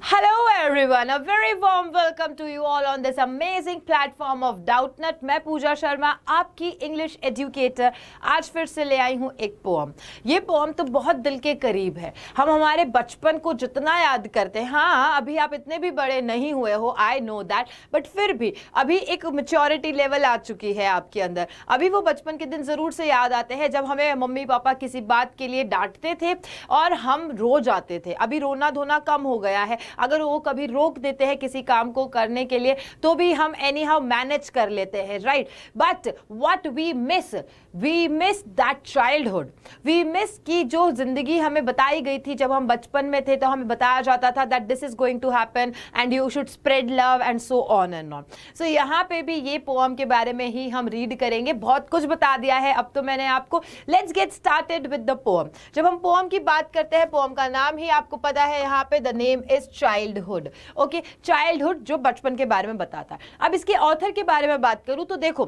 Hello everyone, a very warm welcome to you all on this amazing platform of Doubtnut. मैं पूजा शर्मा आपकी English educator आज फिर से ले आई हूँ एक पोम ये पोम तो बहुत दिल के करीब है हम हमारे बचपन को जितना याद करते हैं हाँ अभी आप इतने भी बड़े नहीं हुए हो आई नो दैट बट फिर भी अभी एक मेच्योरिटी लेवल आ चुकी है आपके अंदर अभी वो बचपन के दिन ज़रूर से याद आते हैं जब हमें मम्मी पापा किसी बात के लिए डांटते थे और हम रो जाते थे अभी रोना धोना कम हो गया है अगर वो कभी रोक देते हैं किसी काम को करने के लिए तो भी हम एनी हाउ मैनेज कर लेते हैं right but what we miss we miss that childhood we miss की जो जिंदगी हमें बताई गई थी जब हम बचपन में थे तो हमें बताया जाता था that this is going to happen and you should spread love and so on and on so यहाँ पे भी ये पोअम के बारे में ही हम रीड करेंगे बहुत कुछ बता दिया है अब तो मैंने आपको let's get started with the poem जब हम पोअम की बात करते हैं पोअम का नाम ही आपको पता है यहाँ पे the name is childhood okay childhood जो बचपन के बारे में बताता है अब इसके ऑथर के बारे में बात करूं तो देखो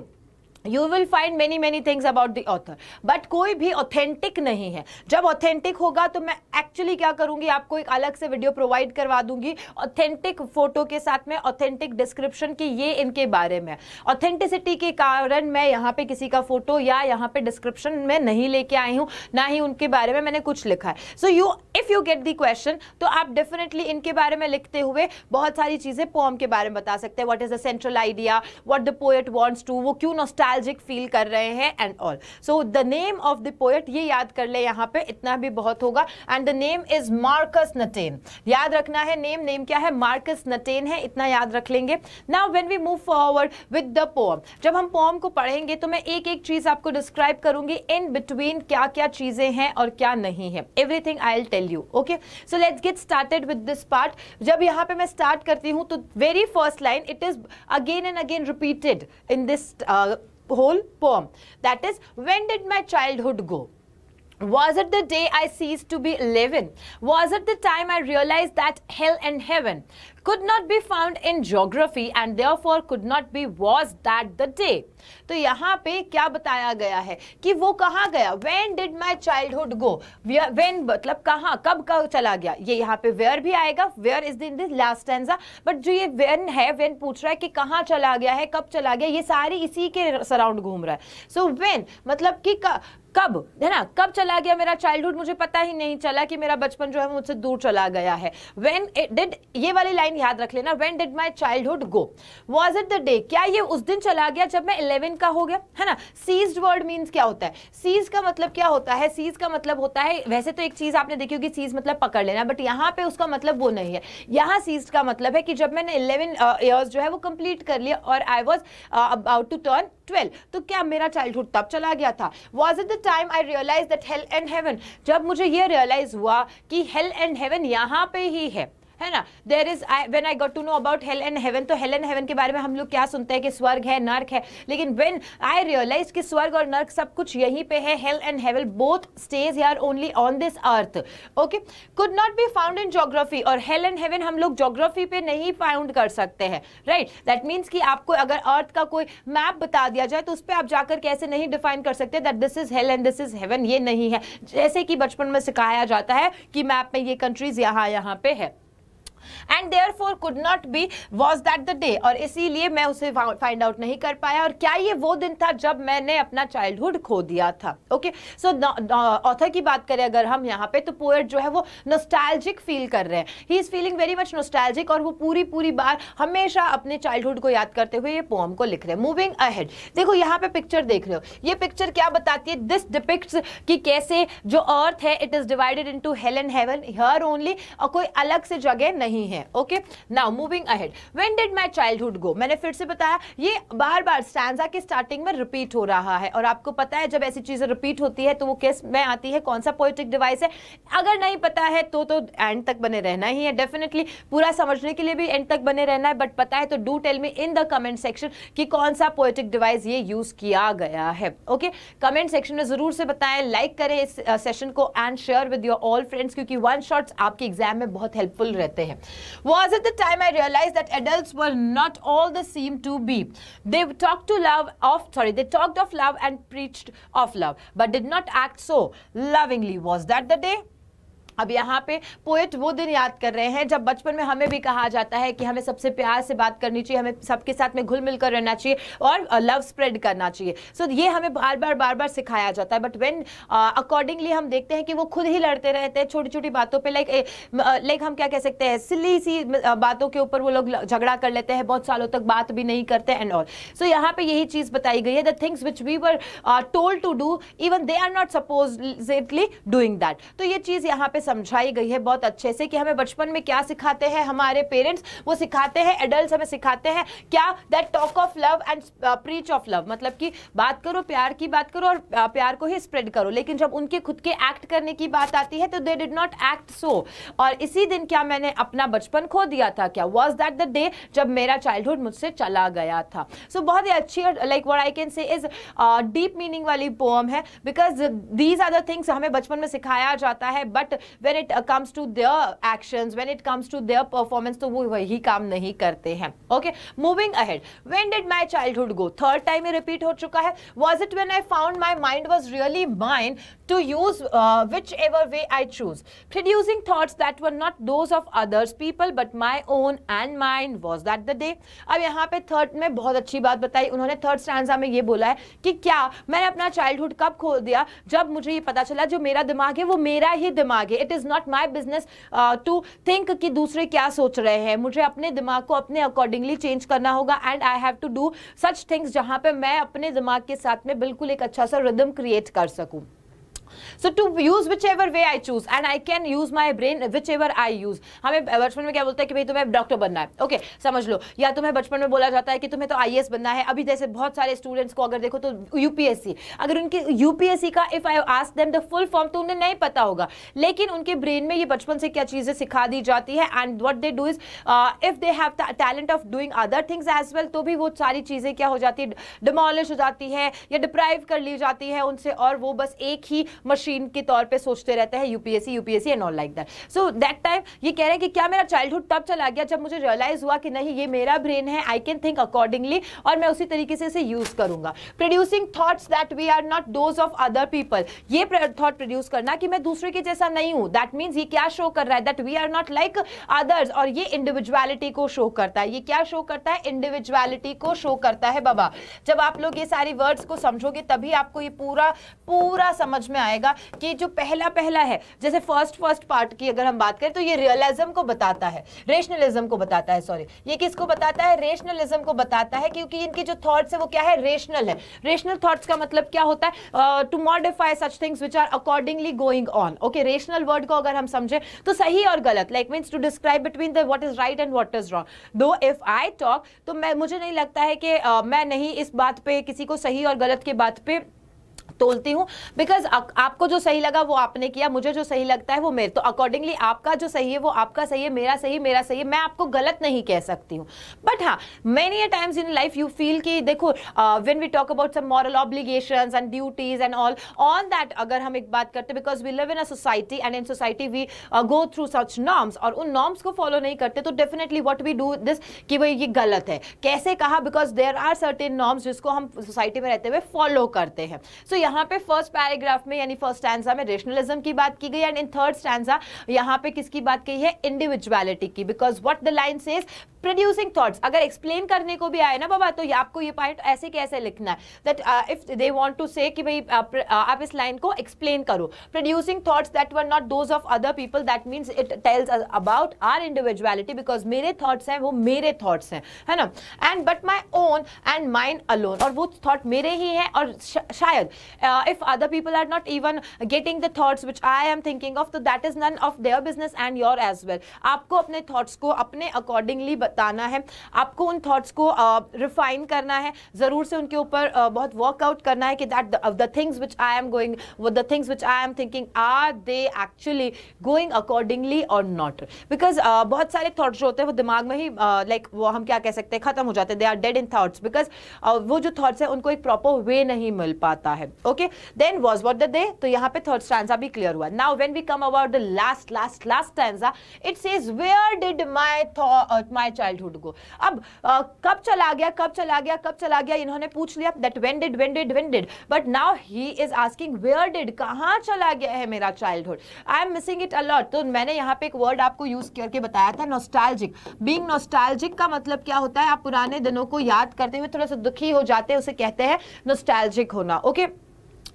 you will find many many things about the author but कोई भी ऑथेंटिक नहीं है जब ऑथेंटिक होगा तो मैं एक्चुअली क्या करूँगी आपको एक अलग से वीडियो प्रोवाइड करवा दूंगी ऑथेंटिक फोटो के साथ में ऑथेंटिक डिस्क्रिप्शन की ये इनके बारे में ऑथेंटिसिटी के कारण मैं यहाँ पे किसी का फोटो या यहाँ पे डिस्क्रिप्शन में नहीं लेके आई हूँ ना ही उनके बारे में मैंने कुछ लिखा है so you if you get the question तो आप डेफिनेटली इनके बारे में लिखते हुए बहुत सारी चीज़ें पोम के बारे में बता सकते हैं what is the central idea what the poet wants to वो क्यों नोस्टा नॉस्टैल्जिक फील कर रहे हैं and also the name of the poet ये याद कर ले यहाँ पे इतना भी बहुत होगा and the name is Markus Natten याद रखना है नेम नेम क्या है मार्कस नटेन है इतना याद रख लेंगे now when we move forward with the poem जब हम पोम को पढ़ेंगे तो मैं एक एक चीज आपको डिस्क्राइब करूंगी इन बिटवीन क्या क्या चीजें हैं और क्या नहीं है everything I will tell you okay so let's get started with this part जब यहाँ पे मैं स्टार्ट करती हूँ तो very first line it is again and again repeated in this whole poem. That is, when did my childhood go? Was it the day I ceased to be living Was it the time I realized that hell and heaven could not be found in geography and therefore could not be was that the day? तो यहाँ पे क्या बताया गया है कि वो कहाँ गया When did my childhood go? When मतलब कहाँ कब कब चला गया ये यहाँ पे where भी आएगा where is in this last stanza but जो ये when है when पूछ रहा है कि कहाँ चला गया है कब चला गया ये सारी इसी के सराउंड घूम रहा है सो so when मतलब कि कब है ना कब चला गया मेरा चाइल्डहुड मुझे पता ही नहीं चला कि मेरा बचपन जो है मुझसे दूर चला गया है व्हेन डिड ये वाली लाइन याद रख लेना when did my childhood go was it the day क्या ये उस दिन चला गया जब मैं 11 का हो गया है ना सीज वर्ड मीन्स क्या होता है सीज का मतलब क्या होता है सीज का मतलब होता है वैसे तो एक चीज आपने देखी होगी सीज मतलब पकड़ लेना बट यहाँ पे उसका मतलब वो नहीं है यहाँ सीज का मतलब है कि जब मैंने इलेवन ईयर्स uh, जो है वो कंप्लीट कर लिया और I was about to turn twelve तो क्या मेरा चाइल्डहुड तब चला गया था was it the time I realise that hell and heaven जब मुझे ये रियलाइज हुआ कि हेल एंड हेवन यहाँ पे ही है है ना there is I when I got to know about hell and heaven तो हेल एंड हेवन के बारे में हम लोग क्या सुनते हैं कि स्वर्ग है नर्क है लेकिन वेन आई रियलाइज कि स्वर्ग और नर्क सब कुछ यहीं पे है hell and heaven both stage यार only on this earth okay could not be found in geography और हेल एंड हेवन हम लोग जोग्राफी पे नहीं फाउंड कर सकते हैं राइट दैट मीन्स कि आपको अगर अर्थ का कोई मैप बता दिया जाए तो उस पर आप जाकर कैसे नहीं डिफाइन कर सकते that this is hell and this is heaven ये नहीं है जैसे कि बचपन में सिखाया जाता है कि मैप में ये कंट्रीज यहाँ यहाँ पे है and therefore could not be was that the day और इसीलिए मैं उसे फाइंड आउट नहीं कर पाया और क्या ये वो दिन था जब मैंने अपना चाइल्डहुड खो दिया था ओके सो ऑथर की बात करें अगर हम यहाँ पे तो पोएट जो है वो नोस्टैल्जिक फील कर रहे हैं he is feeling very much nostalgic और वो पूरी पूरी बार हमेशा अपने चाइल्डहुड को याद करते हुए ये पोम को लिख रहे हैं मूविंग अहेड देखो यहाँ पे पिक्चर देख रहे हो ये पिक्चर क्या बताती है दिस डिपिक्ट कि कैसे जो अर्थ है it is divided into hell and heaven here only और कोई अलग से जगह नहीं नहीं है okay now moving ahead when did my childhood go मैंने फिर से बताया ये बार बार स्टैंडा के स्टार्टिंग में रिपीट हो रहा है और आपको पता है जब ऐसी चीज़ें रिपीट होती है तो वो किस में आती है कौन सा पोइटिक डिवाइस है अगर नहीं पता है तो तो एंड तक बने रहना ही है डेफिनेटली पूरा समझने के लिए भी एंड तक बने रहना है बट पता है तो do tell me in the comment section कि कौन सा पोइटिक डिवाइस ये यूज़ किया गया है ओके कमेंट सेक्शन में ज़रूर से बताएं लाइक करें इस सेशन को and share with your all friends क्योंकि वन शॉट्स आपके एग्जाम में बहुत हेल्पफुल रहते हैं Was at the time I realized that adults were not all they seemed to be. They talked to love of, sorry, they talked of love and preached of love, but did not act so lovingly. Was that the day? अब यहाँ पे poet वो दिन याद कर रहे हैं जब बचपन में हमें भी कहा जाता है कि हमें सबसे प्यार से बात करनी चाहिए हमें सबके साथ में घुल मिल कर रहना चाहिए और लव स्प्रेड करना चाहिए सो so, ये हमें बार बार बार बार सिखाया जाता है बट वेन अकॉर्डिंगली हम देखते हैं कि वो खुद ही लड़ते रहते हैं छोटी छोटी बातों पर लाइक लाइक हम क्या कह सकते हैं सिली सी बातों के ऊपर वो लोग झगड़ा कर लेते हैं बहुत सालों तक बात भी नहीं करते एंड ऑल सो यहाँ पर यही चीज़ बताई गई है the things which we were told to do even they are not supposedly doing that तो ये चीज़ यहाँ पर पे समझाई गई है बहुत अच्छे से कि हमें बचपन में क्या सिखाते हैं हमारे पेरेंट्स वो सिखाते हैं एडल्ट हमें सिखाते हैं क्या that talk of love and preach of love मतलब कि बात करो प्यार की बात करो और uh, प्यार को ही स्प्रेड करो लेकिन जब उनके खुद के एक्ट करने की बात आती है तो they did not act so और इसी दिन क्या मैंने अपना बचपन खो दिया था क्या वॉज दैट द डे जब मेरा चाइल्डहुड मुझसे चला गया था सो so, बहुत ही अच्छी और like what I can say is deep meaning वाली पोम है because these are the things हमें बचपन में सिखाया जाता है but when it uh, comes to their actions, when it comes to their performance, तो वो वही काम नहीं करते हैं okay moving ahead when did my childhood go third time ये रिपीट हो चुका है was it when I found my mind was really mind to use whichever way I choose producing thoughts that were not those of others people but my own and mind was that the day अब यहाँ पे third में बहुत अच्छी बात बताई उन्होंने third stanza में ये बोला है कि क्या मैंने अपना चाइल्डहुड कब खो दिया जब मुझे ये पता चला जो मेरा दिमाग है वो मेरा ही दिमाग है it is not my business to think कि दूसरे क्या सोच रहे हैं मुझे अपने दिमाग को अपने अकॉर्डिंगली चेंज करना होगा and I have to do such things जहां पे मैं अपने दिमाग के साथ में बिल्कुल एक अच्छा सा रिदम क्रिएट कर सकूं so to use whichever way I choose and I can use my brain whichever I use हमें बचपन में क्या बोलते हैं कि भाई तुम्हें डॉक्टर बनना है ओके okay, समझ लो या तुम्हें बचपन में बोला जाता है कि तुम्हें तो आई बनना है अभी जैसे बहुत सारे स्टूडेंट्स को अगर देखो तो यूपीएससी अगर उनकी यूपीएससी का if I ask them the full form तो उन्हें नहीं पता होगा लेकिन उनके ब्रेन में ये बचपन से क्या चीजें सिखा दी जाती है and what they do is if they have talent of doing other things as well तो भी वो सारी चीजें क्या हो जाती है डिमोलिश हो जाती है या डिप्राइव कर ली जाती है उनसे और वो बस एक ही मशीन के तौर पर सोचते रहते हैं UPSC UPSC and all like that so that time ये कह रहे हैं कि क्या मेरा चाइल्डहुड तब चला गया जब मुझे रियलाइज हुआ कि नहीं ये मेरा ब्रेन है आई कैन थिंक अकॉर्डिंगली और मैं उसी तरीके से इसे यूज करूंगा producing thoughts that we are not those of other people ये थॉट प्रोड्यूस करना कि मैं दूसरे के जैसा नहीं हूं दैट मीन्स ये क्या शो कर रहा है that we are not like others और ये इंडिविजुअलिटी को शो करता है ये क्या शो करता है इंडिविजुअलिटी को शो करता है बाबा जब आप लोग ये सारी वर्ड्स को समझोगे तभी आपको ये पूरा पूरा समझ में आएगा आएगा कि जो पहला पहला है जैसे फर्स्ट फर्स्ट पार्ट की अगर हम बात करें तो ये रियलिज्म को बताता है रेशनलिज्म को बताता है सॉरी ये किसको बताता है रेशनलिज्म को बताता है क्योंकि इनके जो थॉट्स है वो क्या है रेशनल है रेशनल थॉट्स का मतलब क्या होता है to modify such things which are accordingly going on okay rational word को अगर हम समझे तो सही और गलत like means to describe between the what is right and what is wrong though if I talk तो मैं मुझे नहीं लगता है कि uh, मैं नहीं इस बात पे किसी को सही और गलत के बात पे तोलती हूँ बिकॉज आपको जो सही लगा वो आपने किया मुझे जो सही लगता है वो मेरे तो अकॉर्डिंगली आपका जो सही है वो आपका सही है मेरा सही मेरा सही है मैं आपको गलत नहीं कह सकती हूँ बट हाँ many a times in life you feel कि देखो when we talk about some moral obligation and duties and all on that अगर हम एक बात करते because we live in a society and in society we go through such norms और उन norms को फॉलो नहीं करते तो definitely what we do this कि वो ये गलत है कैसे कहा because there are certain norms जिसको हम सोसाइटी में रहते हुए फॉलो करते हैं सो so, यहाँ पे फर्स्ट पैराग्राफ में यानी फर्स्ट स्टैंडा में रेशनलिज्म की बात की गई एंड इन थर्ड स्टैंडा यहाँ पे किसकी बात कही है इंडिविजुअलिटी की because what the line says producing thoughts अगर एक्सप्लेन करने को भी आए ना बाबा तो आपको ये पॉइंट ऐसे कैसे लिखना है that if they want to say भाई आप, uh, uh, आप इस लाइन को एक्सप्लेन करो producing thoughts that were not those of other people that means it tells about our individuality because मेरे थॉट्स हैं वो मेरे थॉट्स हैं है ना and but my own and mind alone और वो थॉट मेरे ही हैं और शायद uh, if other people are not even getting the thoughts which I am thinking of, so that is none of their business and your as well. आपको अपने thoughts को अपने accordingly बताना है आपको उन thoughts को uh, refine करना है ज़रूर से उनके ऊपर uh, बहुत workout करना है कि that the the things which I am going, the things which I am thinking are they actually going accordingly or not? Because uh, बहुत सारे thoughts जो होते हैं वो दिमाग में ही uh, like, वो हम क्या कह सकते हैं ख़त्म हो जाते हैं they are dead in thoughts because वो जो थाट्स हैं उनको एक प्रॉपर वे नहीं मिल पाता है okay then was what the day तो यहां पे थर्ड स्टैंडा भी क्लियर हुआ now when we come about the last last last stanza it is where did my thought my childhood go अब uh, कब चला गया कब चला गया कब चला गया इन्होंने पूछ लिया that when did when did when did but now he is asking where did कहाँ चला गया है मेरा childhood I am missing it a lot तो मैंने यहाँ पे एक वर्ड आपको यूज करके बताया था नोस्टाइलजिक बींग नोस्टाइलजिक का मतलब क्या होता है आप पुराने दिनों को याद करते हुए थोड़ा सा दुखी हो जाते हैं उसे कहते हैं नोस्टाइलजिक होना okay okay?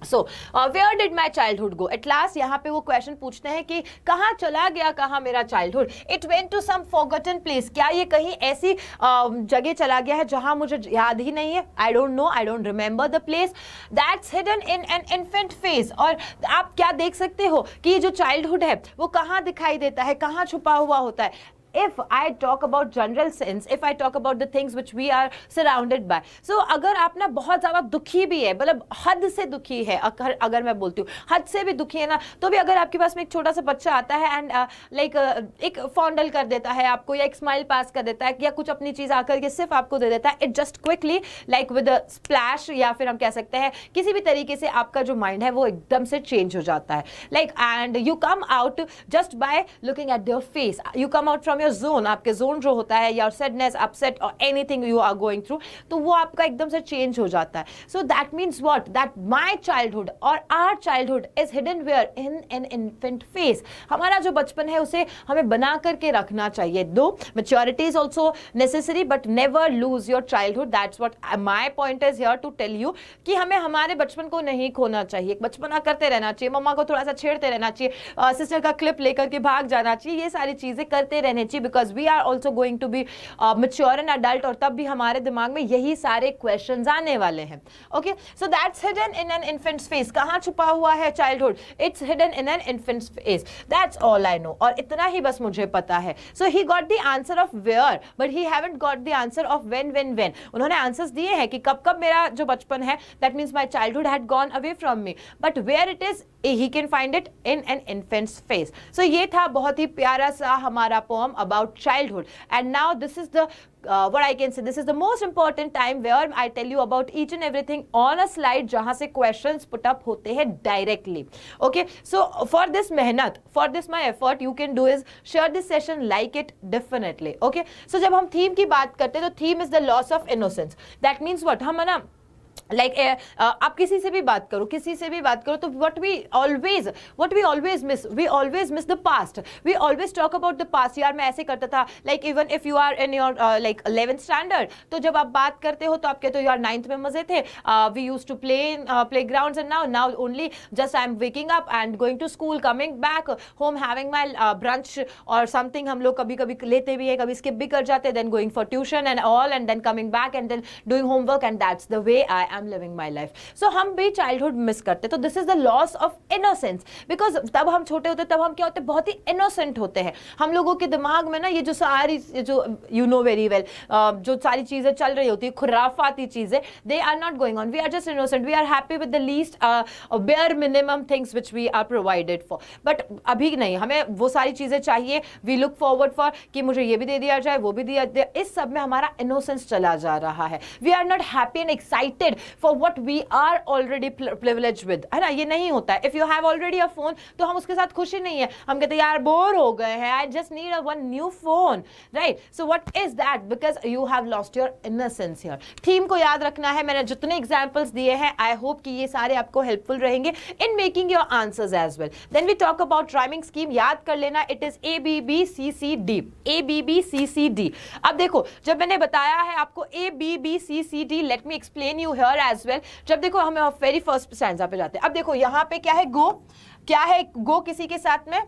So where did my childhood go at last यहाँ पे वो क्वेश्चन पूछते हैं कि कहाँ चला गया कहाँ मेरा childhood it went to some forgotten place क्या ये कहीं ऐसी uh, जगह चला गया है जहाँ मुझे याद ही नहीं है I don't know I don't remember the place that's hidden in an infant phase और आप क्या देख सकते हो कि ये जो चाइल्ड हुड है वो कहाँ दिखाई देता है कहाँ छुपा हुआ होता है if I talk about general sense if I talk about the things which we are surrounded by so अगर आप ना बहुत ज़्यादा दुखी भी है मतलब हद से दुखी है अगर अगर मैं बोलती हूँ हद से भी दुखी है ना तो भी अगर आपके पास में एक छोटा सा बच्चा आता है and like uh, like, uh, एक फॉन्डल कर देता है आपको या एक स्माइल पास कर देता है या कुछ अपनी चीज़ आकर के सिर्फ आपको दे देता है it just quickly like with splash या फिर हम कह सकते हैं किसी भी तरीके से आपका जो माइंड है वो एकदम से चेंज हो जाता है like and you come out just by looking at your face you come out from your inner zone आपके जोन जो होता है या सेडनेस अपसेट और anything you are going through तो वो आपका एकदम से चेंज हो जाता है so that means what that my childhood और our childhood is hidden where in an infant face हमारा जो बचपन है उसे हमें बना करके रखना चाहिए though maturity is also necessary but never lose your childhood that's what my point is here to tell you कि हमें हमारे बचपन को नहीं खोना चाहिए बचपना करते रहना चाहिए मम्मा को थोड़ा सा छेड़ते रहना चाहिए सिस्टर का क्लिप लेकर के भाग जाना चाहिए ये सारी चीज़ें करते रहने चाहिए बच्ची because we are also going to be mature and adult और तब भी हमारे दिमाग में यही सारे क्वेश्चन आने वाले हैं okay so that's hidden in an infant face कहाँ छुपा हुआ है childhood it's hidden in an infant face that's all I know और इतना ही बस मुझे पता है so he got the answer of where but he haven't got the answer of when when when उन्होंने आंसर्स दिए हैं कि कब कब मेरा जो बचपन है that means my childhood had gone away from me but where it is he can find it in an infant's face so ये था बहुत ही प्यारा सा हमारा poem about childhood and now this is the uh, what I can say, this is the most important time where I tell you about each and everything on a slide jahan se questions put up hote hain directly. Okay, so for this mehnat for this my effort, you can do is share this session, like it definitely. Okay, so jab hum theme ki baat karte hain to theme is the loss of innocence. That means what? hum na like like, eh, uh, आप किसी से भी बात करो किसी से भी बात करो तो what we always what we always miss we always miss the past we always talk about the past यार मैं ऐसे करता था like even if you are in your like eleventh standard तो जब आप बात करते हो तो आप कहते हो यार नाइन्थ में मज़े थे we use to play playground and now now only just I am waking up and going to school coming back home having my brunch और समथिंग हम लोग कभी कभी लेते भी है कभी स्किप भी कर जाते then going for tuition and all and then coming back and then doing homework and that's the way I I am living my life so हम भी चाइल्डहुड मिस करते तो this is the loss of innocence because तब हम छोटे होते तब हम क्या होते बहुत ही इनोसेंट होते हैं हम लोगों के दिमाग में ना ये जो सारी जो यू नो वेरी वेल जो सारी चीज़ें चल रही होती है खुराफाती चीज़ें they are not going on we are just innocent we are happy with the least bare minimum things which we are provided for but अभी नहीं हमें वो सारी चीज़ें चाहिए वी लुक फॉरवर्ड फॉर कि मुझे ये भी दे दिया जाए वो भी दिया इस सब में हमारा इनोसेंस चला जा रहा है we are not happy and excited for what we are already privilege with है ना ये नहीं होता है if you have already a phone तो हम उसके साथ खुशी नहीं है हम कहते हैं यार बोर हो गए हैं I just need a one new phone right so what is that because you have lost your innocence your theme को याद रखना है मैंने जितने एग्जाम्पल्स दिए हैं आई होप कि ये सारे आपको हेल्पफुल रहेंगे in making your answers as well then we talk about driving scheme याद कर लेना it is A B B C C D A B B C C D अब देखो जब मैंने बताया है आपको A B B C C D let me explain you here और एज वेल जब देखो हम वेरी फर्स्ट स्टैंडा पे जाते हैं अब देखो यहाँ पे क्या है गो क्या है गो किसी के साथ में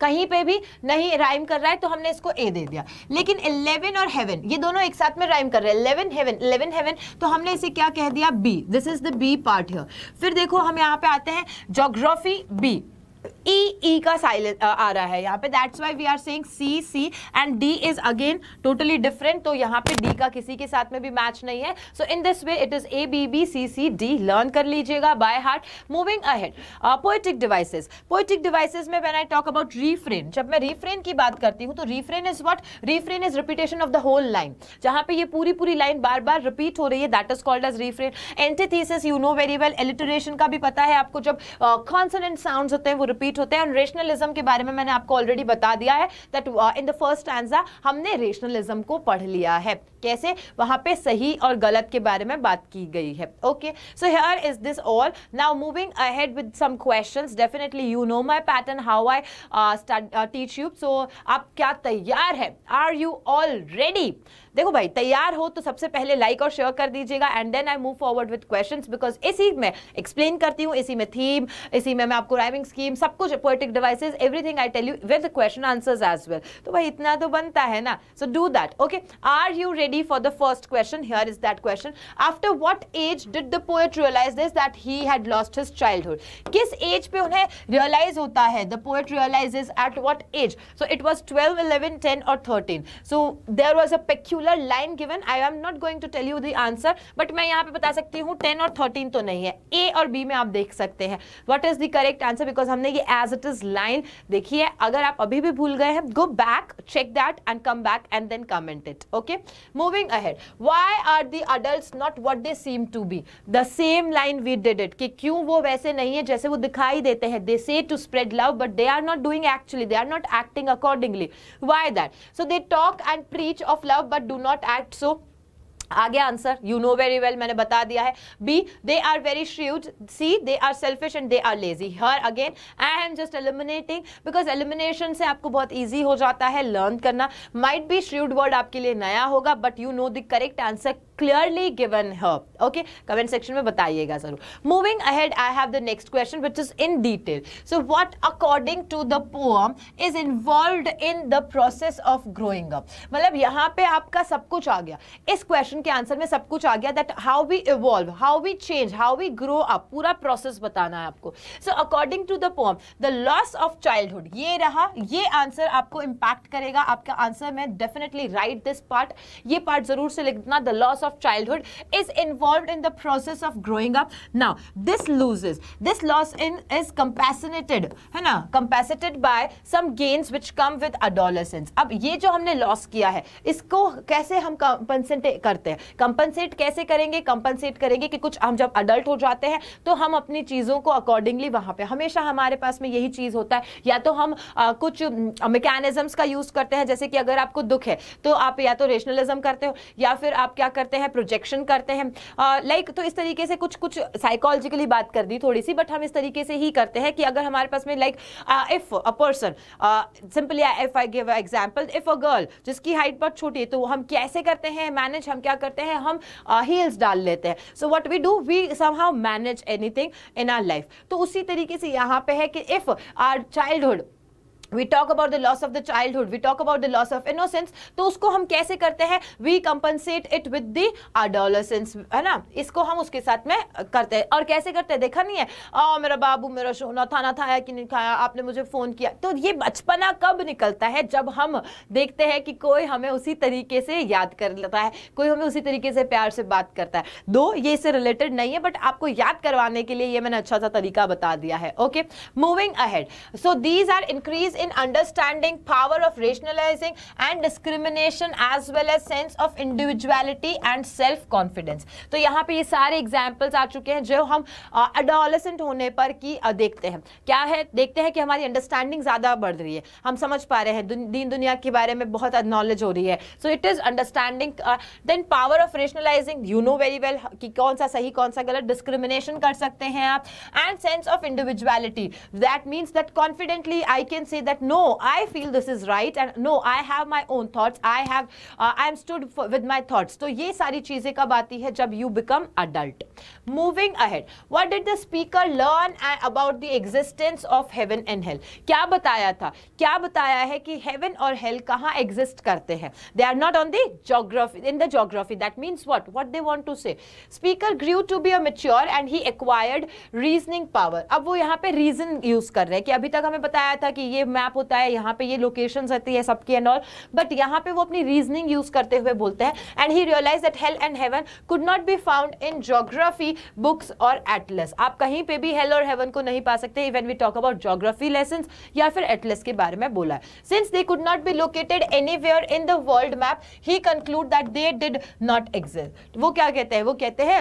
कहीं पे भी नहीं राइम कर रहा है तो हमने इसको ए दे दिया लेकिन इलेवन और हेवन ये दोनों एक साथ में राइम कर रहे हैं इलेवन हेवन इलेवन हेवन तो हमने इसे क्या कह दिया B this is the B part here फिर देखो हम यहाँ पे आते हैं geography B E e, E e का साइलेंस uh, आ रहा है यहाँ पे that's why we are saying C C and D is again totally different तो यहाँ पे डी का किसी के साथ में भी मैच नहीं है so in this way it is A B B C C D learn कर लीजिएगा by heart moving ahead poetic devices poetic devices में when I talk about refrain जब मैं रीफ्रेन की बात करती हूँ तो refrain is what refrain is repetition of the whole line जहाँ पे ये पूरी पूरी लाइन बार बार रिपीट हो रही है that is called as refrain antithesis you know very well alliteration का भी पता है आपको जब कॉन्सनेंट uh, साउंड होते हैं वो रिपीट कंप्लीट होते हैं रेशनलिज्म के बारे में मैंने आपको ऑलरेडी बता दिया है that in the first answer हमने रेशनलिज्म को पढ़ लिया है कैसे वहां पे सही और गलत के बारे में बात की गई है okay so here is this all now moving ahead with some questions definitely you know my pattern how I teach you so आप क्या तैयार है आर यू ऑल रेडी देखो भाई तैयार हो तो सबसे पहले लाइक और शेयर कर दीजिएगा and then I move forward with question because इसी में एक्सप्लेन करती हूँ इसी में थीम इसी में मैं आपको राइविंग स्कीम सब कुछ poetic devices everything I tell you with question answers as well तो भाई इतना तो बनता है ना so do that okay are you ready ready for the first question. Here is that question. After what age did the poet realize this that he had lost his childhood? kis age pe unhe realize hota hai The poet realizes at what age? So it was 12, 11, 10 or 13. So there was a peculiar line given. I am not going to tell you the answer, but main yahan pe bata sakti hu 10 or 13 to nahi hai A or B mein aap dekh sakte hain What is the correct answer? Because humne ye as it is line dekhi hai agar aap abhi bhi bhul gaye hain go back, check that and come back and then comment it. Okay? Moving ahead, why are the adults not what they seem to be? The same line we did it कि क्यों They say to spread love but they are not doing actually. They are not acting accordingly. Why that? So they talk and preach of love but do not act so. आ गया answer you know very well मैंने बता दिया है B they are very shrewd C they are selfish and they are lazy here again I am just eliminating because elimination से आपको बहुत easy हो जाता है लर्न करना माइट बी श्रूड वर्ड आपके लिए नया होगा but you know the correct answer clearly given okay comment section में बताइएगा जरूर moving ahead I have the next question which is in detail so what according to the poem is involve in the process of growing up मतलब यहाँ पे आपका सब कुछ आ गया इस क्वेश्चन के आंसर में सब कुछ आ गया that how we evolve how we change how we grow up पूरा प्रोसेस बताना है आपको so according to the poem the loss of childhood ये रहा ये आंसर आपको इम्पैक्ट करेगा आपका आंसर में डेफिनेटली राइट दिस पार्ट ये पार्ट जरूर से लिखना the loss of of childhood is involved in the process of growing up now this loses this loss in is compassionated है ना compassionated by some gains which come with adolescence अब ये जो हमने लॉस किया है इसको कैसे हम कंपनसेट करते हैं कंपनसेट कैसे करेंगे कंपनसेट करेंगे कि कुछ हम जब अडल्ट हो जाते हैं तो हम अपनी चीज़ों को अकॉर्डिंगली वहाँ पे हमेशा हमारे पास में यही चीज़ होता है या तो हम आ, कुछ मैकेनिज़म्स का यूज़ करते हैं जैसे कि अगर आपको दुख है तो आप या तो रेशनलिज्म करते हो या फिर आप क्या करते हैं हैं प्रोजेक्शन करते हैं लाइक तो इस तरीके से कुछ कुछ साइकोलॉजिकली बात कर दी थोड़ी सी बट हम इस तरीके से ही करते हैं कि अगर हमारे पास में like if a person simply if I give example if a girl जिसकी हाइट बहुत छोटी है तो हम कैसे करते हैं मैनेज हम क्या करते हैं हम हील्स uh, डाल लेते हैं so what we do we somehow manage anything in our life तो उसी तरीके से यहाँ पे है कि if our childhood we talk about the loss of the childhood we talk about the loss of innocence तो उसको हम कैसे करते हैं we compensate it with the adolescence है ना इसको हम उसके साथ में करते हैं और कैसे करते हैं देखा नहीं है आ, मेरा बाबू मेरा सोना था या कि नहीं खाया आपने मुझे फ़ोन किया तो ये बचपना कब निकलता है जब हम देखते हैं कि कोई हमें उसी तरीके से याद कर लेता है कोई हमें उसी तरीके से प्यार से बात करता है दो ये इससे रिलेटेड नहीं है बट आपको याद करवाने के लिए ये मैंने अच्छा सा तरीका बता दिया है okay moving ahead so these are increase in understanding power of rationalizing and discrimination as well as sense of individuality and self confidence तो यहाँ पे ये सारे एग्जाम्पल्स आ चुके हैं जो हम अडोलसेंट होने पर की देखते हैं क्या है देखते हैं कि हमारी अंडरस्टैंडिंग ज़्यादा बढ़ रही है हम समझ पा रहे हैं दीन दुनिया के बारे में बहुत नॉलेज हो रही है so it is understanding then power of rationalising you know very well कि कौन सा सही कौन सा गलत डिस्क्रिमिनेशन कर सकते हैं आप and sense of individuality that means that confidently I can say that that no, I feel this is right and no, I have my own thoughts. I have, uh, I am stood for, with my thoughts. तो ये सारी चीज़ें कब आती hai jab you become adult. Moving ahead, what did the speaker learn about the existence of heaven and hell? kya bataya tha kya bataya hai ki heaven aur hell kahan exist karte hain They are not on the geography, in the geography. That means what? What they want to say. Speaker grew to be a mature and he acquired reasoning power. ab wo yahan pe reason use kar rahe hai ki abhi tak hame bataya tha ki ye map होता है यहाँ पे ये location रहती है सबकी and all but यहाँ पे वो अपनी रीजनिंग यूज करते हुए बोलते हैं and he realise that hell and heaven could not be found in geography books और एटलस आप कहीं पे भी हेल और हेवन को नहीं पा सकते even we talk about geography lesson या फिर एटलस के बारे में बोला है since they could not be located any in the world map he conclude that they did not exist वो क्या कहते हैं वो कहते हैं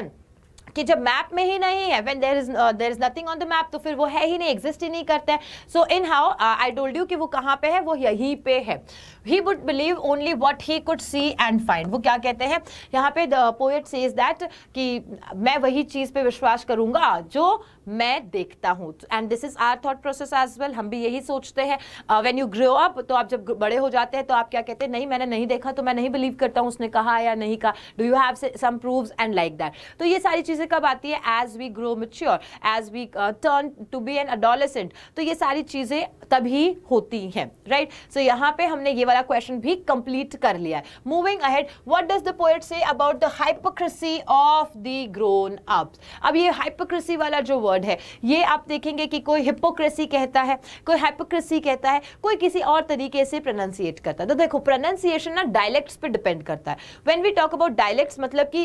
कि जब मैप में ही नहीं है when there is there is nothing on the map तो फिर वो है ही नहीं एग्जिस्ट ही नहीं करता है so in how I डोल्ड you कि वो कहाँ पे है वो यहीं पे है he would believe only what he could see and find वो क्या कहते हैं यहाँ पे द पोएट सेज दैट कि मैं वही चीज़ पे विश्वास करूंगा जो मैं देखता हूँ and this is our thought process as well हम भी यही सोचते हैं व्हेन यू ग्रो अप तो आप जब बड़े हो जाते हैं तो आप क्या कहते हैं नहीं मैंने नहीं देखा तो मैं नहीं बिलीव करता हूँ उसने कहा या नहीं कहा do you have some proofs and like that तो ये सारी चीज़ें कब आती है as we grow mature as we turn to be an adolescent तो ये सारी चीज़ें तभी होती हैं राइट सो यहाँ पे हमने ये वाला क्वेश्चन भी कंप्लीट कर लिया है moving ahead what does the poet say about the hypocrisy of the grown ups अब ये हाइपोक्रेसी वाला जो वर्ड है ये आप देखेंगे कि कोई हिपोक्रेसी कहता है कोई हाइपोक्रेसी कहता है कोई किसी और तरीके से प्रोनंसिएट करता है तो देखो प्रोनंसिएशन ना डायलेक्ट्स पर डिपेंड करता है when we talk about dialects मतलब कि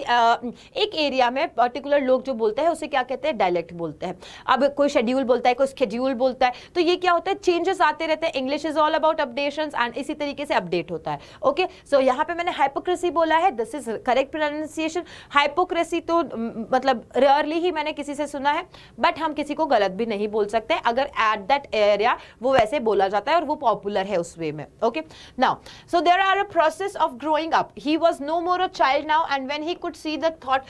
एक एरिया में पर्टिकुलर लोग जो बोलते हैं उसे क्या कहते हैं डायलेक्ट बोलते हैं अब कोई शेड्यूल बोलता है कोई स्केड्यूल बोलता है तो ये क्या होता है चेंजेस आते रहते हैं English is all about updation and इसी तरीके तरीके से अपडेट होता है ओके सो यहाँ पे मैंने हाइपोक्रेसी बोला है this is correct pronunciation hypocrisy तो मतलब रेयरली ही मैंने किसी से सुना है बट हम किसी को गलत भी नहीं बोल सकते अगर एट दैट एरिया वो वैसे बोला जाता है और वो पॉपुलर है उस वे में okay now so there are a process of growing up he was no more a child now and when he could see the thought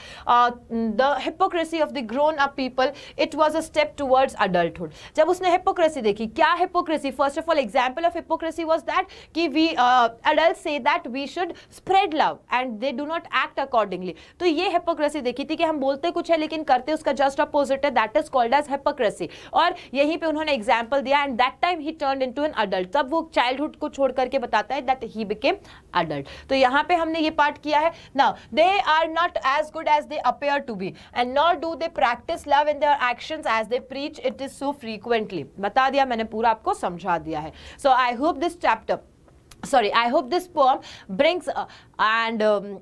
the hypocrisy of the grown up people it was a step towards adulthood जब उसने hypocrisy देखी क्या hypocrisy first of all example of hypocrisy was that कि we uh, adults say that we should spread love and they do not act accordingly तो ये hypocrisy देखी थी कि हम बोलते कुछ है लेकिन करते उसका just opposite है that is called as hypocrisy और यहीं पे उन्होंने example दिया and that time he turned into an adult तब वो childhood को छोड़ करके बताता है that he became adult तो यहाँ पे हमने ये part किया है now they are not as good as they appear to be and nor do they practice love in their actions as they preach it is so frequently बता दिया मैंने पूरा आपको समझा दिया है so I hope this chapter sorry i hope this poem brings uh, and um,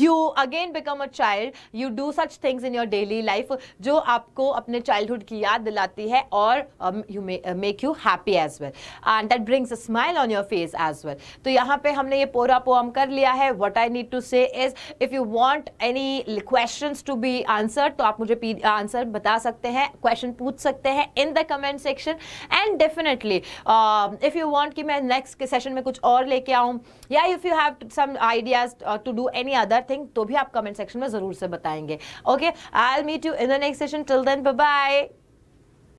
you again become a child you do such things in your daily life जो आपको अपने चाइल्डहुड की याद दिलाती है और you make you happy as well and that brings a smile on your face as well तो यहाँ पे हमने ये पोरा पोम कर लिया है what I need to say is if you want any question to be answer तो आप मुझे आंसर uh, बता सकते हैं क्वेश्चन पूछ सकते हैं in the comment section and definitely if you want कि मैं नेक्स्ट सेशन में कुछ और लेके आऊँ या if you have some ideas to do any other other thing तो भी आप कमेंट सेक्शन में जरूर से बताएंगे okay I'll meet you in the next session till then bye